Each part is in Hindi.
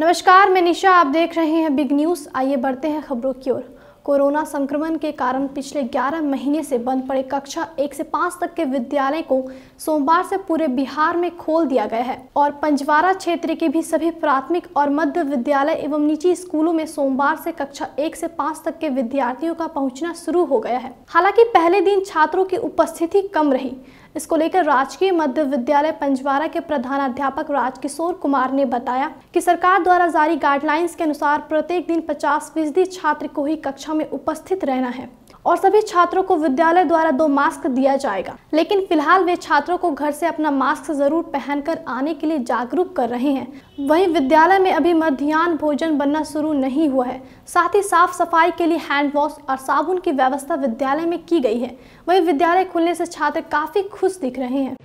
नमस्कार मैं निशा आप देख रहे हैं बिग न्यूज़ आइए बढ़ते हैं खबरों की ओर कोरोना संक्रमण के कारण पिछले 11 महीने से बंद पड़े कक्षा 1 से 5 तक के विद्यालय को सोमवार से पूरे बिहार में खोल दिया गया है और पंजवारा क्षेत्र के भी सभी प्राथमिक और मध्य विद्यालय एवं निजी स्कूलों में सोमवार से कक्षा 1 से 5 तक के विद्यार्थियों का पहुंचना शुरू हो गया है हालांकि पहले दिन छात्रों की उपस्थिति कम रही इसको लेकर राजकीय मध्य विद्यालय पंजवारा के प्रधानाध्यापक राजकिशोर कुमार ने बताया कि सरकार द्वारा जारी गाइडलाइंस के अनुसार प्रत्येक दिन 50 फीसदी छात्र को ही कक्षा में उपस्थित रहना है और सभी छात्रों को विद्यालय द्वारा दो मास्क दिया जाएगा लेकिन फिलहाल वे छात्रों को घर से अपना मास्क जरूर पहनकर आने के लिए जागरूक कर रहे हैं वहीं विद्यालय में अभी मध्यान्ह भोजन बनना शुरू नहीं हुआ है साथ ही साफ सफाई के लिए हैंड वॉश और साबुन की व्यवस्था विद्यालय में की गई है वही विद्यालय खुलने से छात्र काफी खुश दिख रहे हैं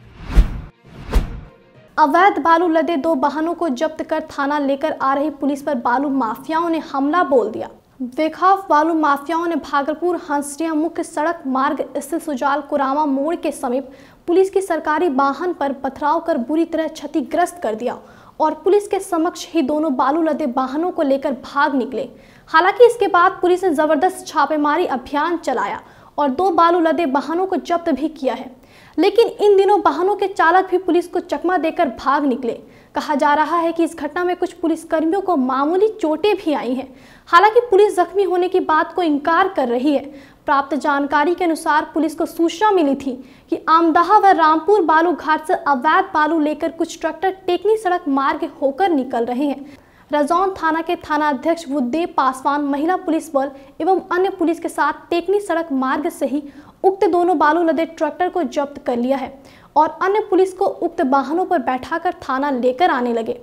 अवैध बालू लदे दो वाहनों को जब्त कर थाना लेकर आ रही पुलिस पर बालू माफियाओं ने हमला बोल दिया बेखाफ बालू माफियाओं ने भागलपुर हंसरिया मुख्य सड़क मार्ग स्थित सुजाल कुरामा मोड़ के समीप पुलिस की सरकारी वाहन पर पथराव कर बुरी तरह क्षतिग्रस्त कर दिया और पुलिस के समक्ष ही दोनों बालू लदे वाहनों को लेकर भाग निकले हालांकि इसके बाद पुलिस ने जबरदस्त छापेमारी अभियान चलाया और दो बालू लदे वाहनों को जब्त भी किया है लेकिन इन दिनों वाहनों के चालक भी पुलिस को चकमा देकर भाग निकले कहा जा रहा है कि इस घटना में कुछ पुलिसकर्मियों को मामूली चोटें भी आई हैं हालांकि पुलिस जख्मी होने की बात को इनकार कर रही है प्राप्त जानकारी के अनुसार पुलिस को सूचना मिली थी कि आमदाह व रामपुर बालू घाट से अवैध बालू लेकर कुछ ट्रैक्टर टेकनी सड़क मार्ग होकर निकल रहे हैं रजौन थाना के थाना अध्यक्ष बुद्धदेव पासवान महिला पुलिस बल एवं अन्य पुलिस के साथ टेकनी सड़क मार्ग से ही उक्त दोनों बालू लदे ट्रैक्टर को जब्त कर लिया है और अन्य पुलिस को उक्त वाहनों पर बैठाकर थाना लेकर आने लगे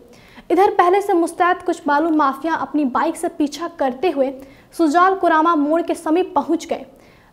इधर पहले से मुस्तैद कुछ बालू माफिया अपनी बाइक से पीछा करते हुए सुजाल कुरामा मोड़ के समीप पहुंच गए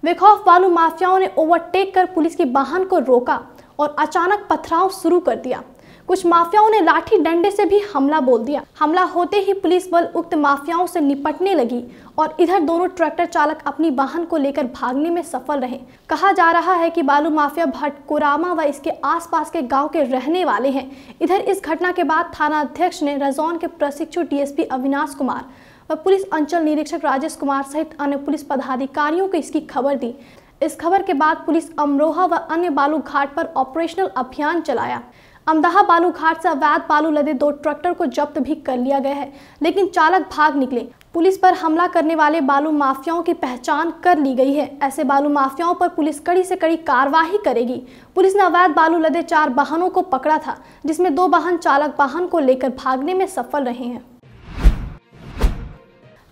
बेखौफ बालू माफियाओं ने ओवरटेक कर पुलिस के वाहन को रोका और अचानक पथराव शुरू कर दिया कुछ माफियाओं ने लाठी डंडे से भी हमला बोल दिया हमला होते ही पुलिस बल उक्त माफियाओं से निपटने लगी और इधर दोनों ट्रैक्टर चालक अपनी वाहन को लेकर भागने में सफल रहे कहा जा रहा है कि बालू माफिया भट्ट कोरामा व इसके आसपास के गांव के रहने वाले हैं इधर इस घटना के बाद थाना अध्यक्ष ने रजौन के प्रशिक्षु डीएसपी अविनाश कुमार व पुलिस अंचल निरीक्षक राजेश कुमार सहित अन्य पुलिस पदाधिकारियों को इसकी खबर दी इस खबर के बाद पुलिस अमरोहा व अन्य बालू घाट पर ऑपरेशनल अभियान चलाया अमदाहा बालू घाट से अवैध बालू लदे दो ट्रैक्टर को जब्त भी कर लिया गया है लेकिन चालक भाग निकले पुलिस पर हमला करने वाले बालू माफियाओं की पहचान कर ली गई है ऐसे बालू माफियाओं पर पुलिस कड़ी से कड़ी कार्रवाई करेगी पुलिस ने अवैध बालू लदे चार वाहनों को पकड़ा था जिसमें दो वाहन चालक वाहन को लेकर भागने में सफल रहे हैं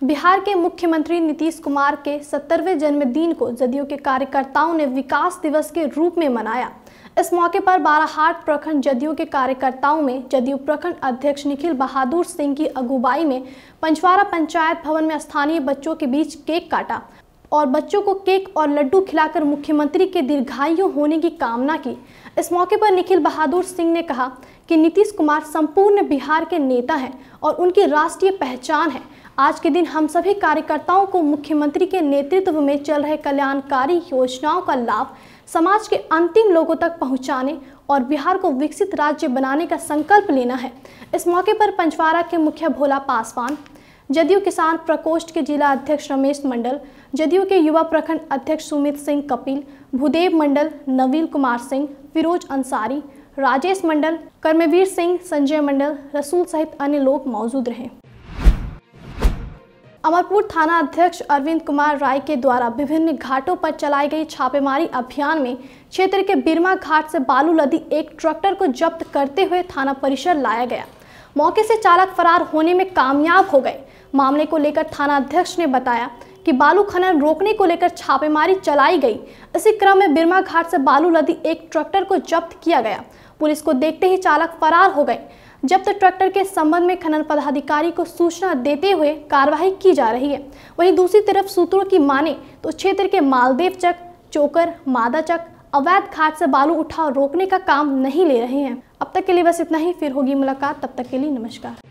बिहार के मुख्यमंत्री नीतीश कुमार के सत्तरवें जन्मदिन को जदयू के कार्यकर्ताओं ने विकास दिवस के रूप में मनाया इस मौके पर बाराहाट प्रखंड जदयू के कार्यकर्ताओं में जदयू प्रखंड अध्यक्ष निखिल बहादुर सिंह की अगुवाई में पंचवारा पंचायत भवन में स्थानीय बच्चों के बीच केक काटा और बच्चों को केक और लड्डू खिलाकर मुख्यमंत्री के दीर्घायु होने की कामना की इस मौके पर निखिल बहादुर सिंह ने कहा कि नीतीश कुमार संपूर्ण बिहार के नेता हैं और उनकी राष्ट्रीय पहचान है आज के दिन हम सभी कार्यकर्ताओं को मुख्यमंत्री के नेतृत्व में चल रहे कल्याणकारी योजनाओं का लाभ समाज के अंतिम लोगों तक पहुंचाने और बिहार को विकसित राज्य बनाने का संकल्प लेना है इस मौके पर पंचवारा के मुखिया भोला पासवान जदयू किसान प्रकोष्ठ के जिला अध्यक्ष रमेश मंडल जदयू के युवा प्रखंड अध्यक्ष सुमित सिंह कपिल भूदेव मंडल नवीन कुमार सिंह फिरोज अंसारी राजेश मंडल कर्मवीर सिंह संजय मंडल रसूल सहित अन्य लोग मौजूद रहे अमरपुर थाना अध्यक्ष अरविंद कुमार राय के द्वारा विभिन्न घाटों पर चलाई गई छापेमारी अभियान में क्षेत्र के बिरमा घाट से बालू लदी एक ट्रैक्टर को जब्त करते हुए थाना परिसर लाया गया मौके से चालक फरार होने में कामयाब हो गए मामले को लेकर थाना अध्यक्ष ने बताया कि बालू खनन रोकने को लेकर छापेमारी चलाई गई इसी क्रम में बिरमा घाट से बालू लदी एक ट्रैक्टर को जब्त किया गया पुलिस को देखते ही चालक फरार हो गए जब्त ट्रैक्टर के संबंध में खनन पदाधिकारी को सूचना देते हुए कार्रवाई की जा रही है वहीं दूसरी तरफ सूत्रों की माने तो क्षेत्र के मालदेव चक चोकर मादा चक अवैध घाट से बालू उठाव रोकने का काम नहीं ले रहे हैं अब तक के लिए बस इतना ही फिर होगी मुलाकात तब तक के लिए नमस्कार